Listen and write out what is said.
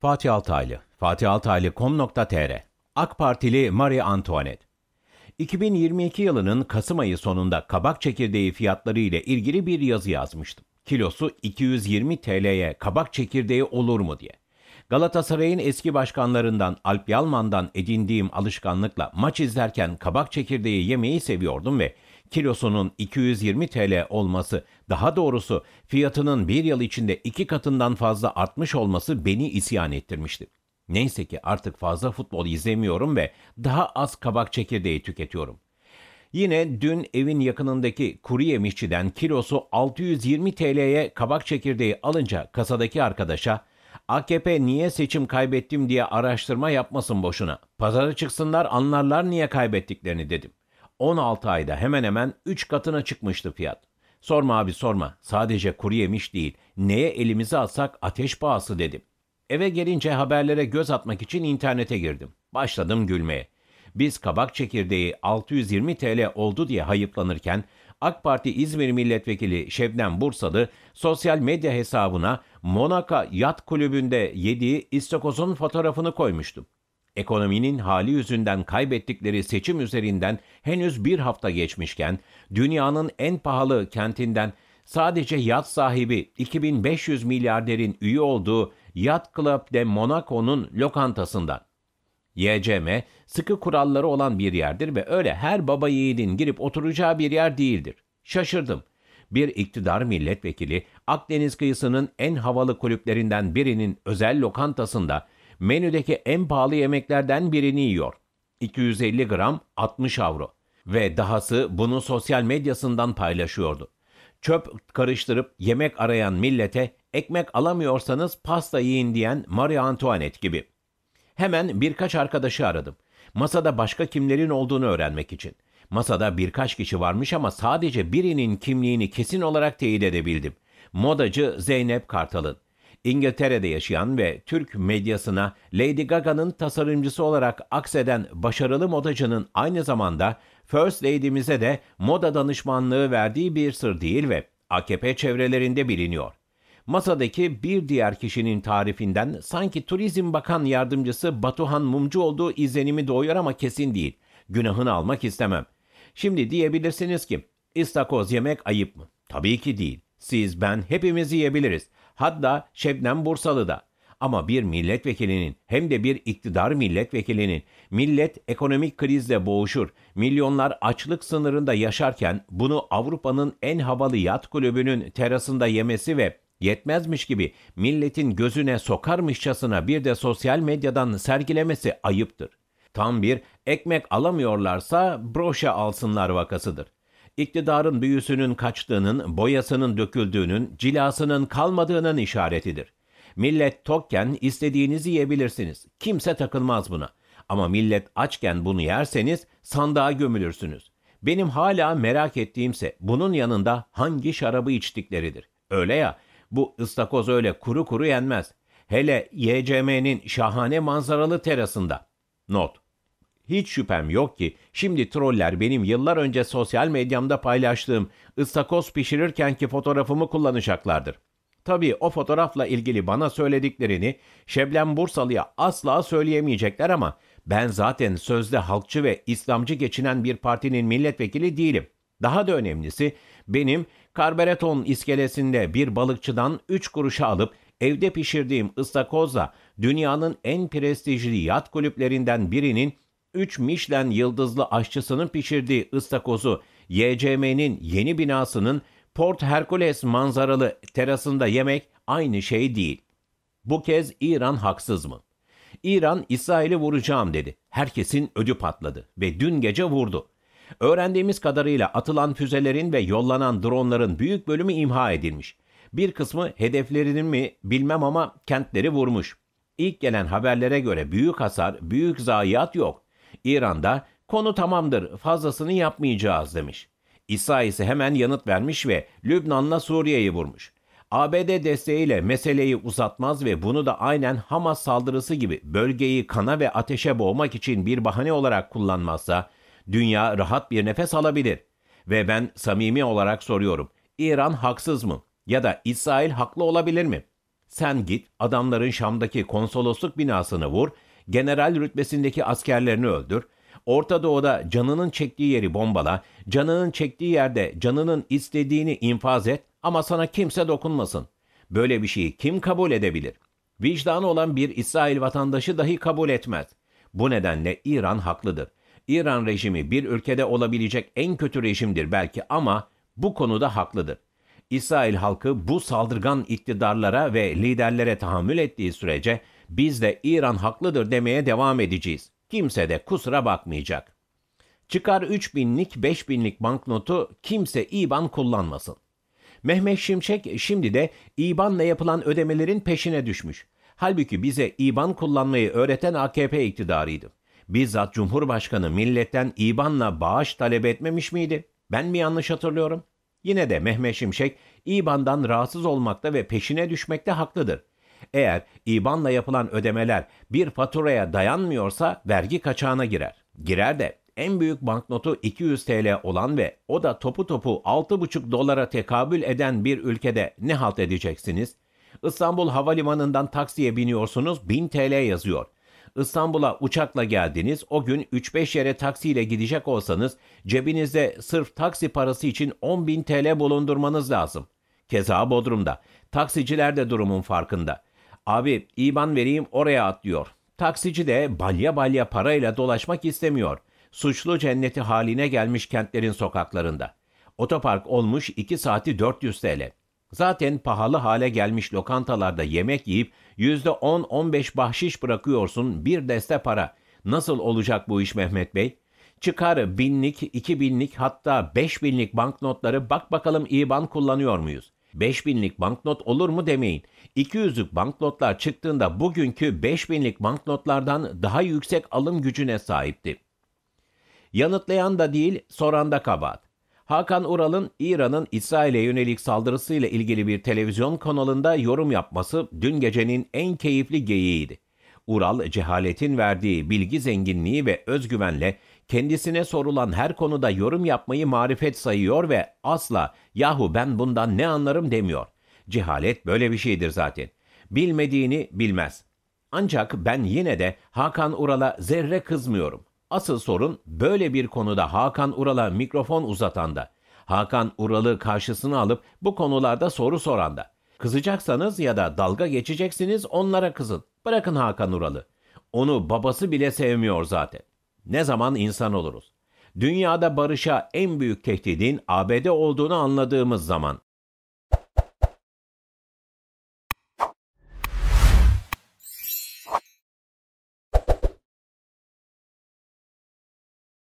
Fatih Altaylı, fatihaltaylı.com.tr AK Partili Marie Antoinette 2022 yılının Kasım ayı sonunda kabak çekirdeği fiyatları ile ilgili bir yazı yazmıştım. Kilosu 220 TL'ye kabak çekirdeği olur mu diye. Galatasaray'ın eski başkanlarından Alp Yalman'dan edindiğim alışkanlıkla maç izlerken kabak çekirdeği yemeyi seviyordum ve kilosunun 220 TL olması, daha doğrusu fiyatının bir yıl içinde iki katından fazla artmış olması beni isyan ettirmişti. Neyse ki artık fazla futbol izlemiyorum ve daha az kabak çekirdeği tüketiyorum. Yine dün evin yakınındaki kuru yemişçiden kilosu 620 TL'ye kabak çekirdeği alınca kasadaki arkadaşa AKP niye seçim kaybettim diye araştırma yapmasın boşuna. Pazara çıksınlar anlarlar niye kaybettiklerini dedim. 16 ayda hemen hemen 3 katına çıkmıştı fiyat. Sorma abi sorma. Sadece kuru yemiş değil. Neye elimizi alsak ateş pahası dedim. Eve gelince haberlere göz atmak için internete girdim. Başladım gülmeye. Biz kabak çekirdeği 620 TL oldu diye hayıplanırken AK Parti İzmir Milletvekili Şebnem Bursalı sosyal medya hesabına Monaka Yat Kulübü'nde yediği istakozun fotoğrafını koymuştum. Ekonominin hali yüzünden kaybettikleri seçim üzerinden henüz bir hafta geçmişken dünyanın en pahalı kentinden sadece yat sahibi 2500 milyarderin üye olduğu yat Club de Monaco'nun lokantasından. YCM sıkı kuralları olan bir yerdir ve öyle her baba yiğidin girip oturacağı bir yer değildir. Şaşırdım. Bir iktidar milletvekili Akdeniz kıyısının en havalı kulüplerinden birinin özel lokantasında menüdeki en pahalı yemeklerden birini yiyor. 250 gram 60 avro ve dahası bunu sosyal medyasından paylaşıyordu. Çöp karıştırıp yemek arayan millete ekmek alamıyorsanız pasta yiyin diyen Marie Antoinette gibi. Hemen birkaç arkadaşı aradım. Masada başka kimlerin olduğunu öğrenmek için. Masada birkaç kişi varmış ama sadece birinin kimliğini kesin olarak teyit edebildim. Modacı Zeynep Kartal'ın. İngiltere'de yaşayan ve Türk medyasına Lady Gaga'nın tasarımcısı olarak akseden başarılı modacının aynı zamanda First Lady'mize de moda danışmanlığı verdiği bir sır değil ve AKP çevrelerinde biliniyor. Masadaki bir diğer kişinin tarifinden sanki Turizm Bakan Yardımcısı Batuhan Mumcu olduğu izlenimi doğuyor ama kesin değil. Günahını almak istemem. Şimdi diyebilirsiniz ki istakoz yemek ayıp mı? Tabii ki değil. Siz, ben hepimiz yiyebiliriz. Hatta Şebnem Bursalı da. Ama bir milletvekilinin hem de bir iktidar milletvekilinin millet ekonomik krizle boğuşur. Milyonlar açlık sınırında yaşarken bunu Avrupa'nın en havalı yat kulübünün terasında yemesi ve yetmezmiş gibi milletin gözüne sokarmışçasına bir de sosyal medyadan sergilemesi ayıptır. Tam bir ekmek alamıyorlarsa broşa alsınlar vakasıdır iktidarın büyüsünün kaçtığının, boyasının döküldüğünün, cilasının kalmadığının işaretidir. Millet tokken istediğinizi yiyebilirsiniz. Kimse takılmaz buna. Ama millet açken bunu yerseniz sandığa gömülürsünüz. Benim hala merak ettiğimse bunun yanında hangi şarabı içtikleridir. Öyle ya, bu ıstakoz öyle kuru kuru yenmez. Hele YCM'nin şahane manzaralı terasında. Not hiç şüphem yok ki şimdi troller benim yıllar önce sosyal medyamda paylaştığım ıstakoz pişirirkenki fotoğrafımı kullanacaklardır. Tabii o fotoğrafla ilgili bana söylediklerini Şebnem Bursalı'ya asla söyleyemeyecekler ama ben zaten sözde halkçı ve İslamcı geçinen bir partinin milletvekili değilim. Daha da önemlisi benim Karbereton iskelesinde bir balıkçıdan 3 kuruşa alıp evde pişirdiğim ıstakozla dünyanın en prestijli yat kulüplerinden birinin 3 Michelin yıldızlı aşçısının pişirdiği ıstakozu YCM'nin yeni binasının Port Hercules manzaralı terasında yemek aynı şey değil. Bu kez İran haksız mı? İran İsrail'i vuracağım dedi. Herkesin ödü patladı ve dün gece vurdu. Öğrendiğimiz kadarıyla atılan füzelerin ve yollanan dronların büyük bölümü imha edilmiş. Bir kısmı hedeflerini mi bilmem ama kentleri vurmuş. İlk gelen haberlere göre büyük hasar, büyük zayiat yok. İran'da konu tamamdır fazlasını yapmayacağız demiş. İsa ise hemen yanıt vermiş ve Lübnan'la Suriye'yi vurmuş. ABD desteğiyle meseleyi uzatmaz ve bunu da aynen Hamas saldırısı gibi bölgeyi kana ve ateşe boğmak için bir bahane olarak kullanmazsa dünya rahat bir nefes alabilir. Ve ben samimi olarak soruyorum. İran haksız mı? Ya da İsrail haklı olabilir mi? Sen git adamların Şam'daki konsolosluk binasını vur general rütbesindeki askerlerini öldür, Orta Doğu'da canının çektiği yeri bombala, canının çektiği yerde canının istediğini infaz et ama sana kimse dokunmasın. Böyle bir şeyi kim kabul edebilir? Vicdanı olan bir İsrail vatandaşı dahi kabul etmez. Bu nedenle İran haklıdır. İran rejimi bir ülkede olabilecek en kötü rejimdir belki ama bu konuda haklıdır. İsrail halkı bu saldırgan iktidarlara ve liderlere tahammül ettiği sürece biz de İran haklıdır demeye devam edeceğiz. Kimse de kusura bakmayacak. Çıkar 3 binlik 5 binlik banknotu kimse İban kullanmasın. Mehmet Şimşek şimdi de IBAN'la yapılan ödemelerin peşine düşmüş. Halbuki bize İban kullanmayı öğreten AKP iktidarıydı. Bizzat Cumhurbaşkanı milletten İbanla bağış talep etmemiş miydi? Ben mi yanlış hatırlıyorum? Yine de Mehmet Şimşek İBAN'dan rahatsız olmakta ve peşine düşmekte haklıdır. Eğer IBAN'la yapılan ödemeler bir faturaya dayanmıyorsa vergi kaçağına girer. Girer de en büyük banknotu 200 TL olan ve o da topu topu 6,5 dolara tekabül eden bir ülkede ne halt edeceksiniz? İstanbul Havalimanı'ndan taksiye biniyorsunuz 1000 TL yazıyor. İstanbul'a uçakla geldiniz, o gün 3-5 yere taksiyle gidecek olsanız cebinizde sırf taksi parası için 10.000 TL bulundurmanız lazım. Keza Bodrum'da. Taksiciler de durumun farkında. Abi IBAN vereyim oraya at diyor. Taksici de balya balya parayla dolaşmak istemiyor. Suçlu cenneti haline gelmiş kentlerin sokaklarında. Otopark olmuş 2 saati 400 TL. Zaten pahalı hale gelmiş lokantalarda yemek yiyip %10-15 bahşiş bırakıyorsun bir deste para. Nasıl olacak bu iş Mehmet Bey? Çıkar binlik, iki binlik hatta beş binlik banknotları bak bakalım İban kullanıyor muyuz? 5000'lik banknot olur mu demeyin. 200'lük banknotlar çıktığında bugünkü 5000'lik banknotlardan daha yüksek alım gücüne sahipti. Yanıtlayan da değil, soran da kabahat. Hakan Ural'ın İran'ın İsrail'e yönelik saldırısıyla ilgili bir televizyon kanalında yorum yapması dün gecenin en keyifli geyiğiydi. Ural, cehaletin verdiği bilgi zenginliği ve özgüvenle kendisine sorulan her konuda yorum yapmayı marifet sayıyor ve asla yahu ben bundan ne anlarım demiyor. Cehalet böyle bir şeydir zaten. Bilmediğini bilmez. Ancak ben yine de Hakan Ural'a zerre kızmıyorum. Asıl sorun böyle bir konuda Hakan Ural'a mikrofon uzatanda. Hakan Ural'ı karşısına alıp bu konularda soru soranda. Kızacaksanız ya da dalga geçeceksiniz onlara kızın. Bırakın Hakan Ural'ı. Onu babası bile sevmiyor zaten. Ne zaman insan oluruz? Dünyada barışa en büyük tehdidin ABD olduğunu anladığımız zaman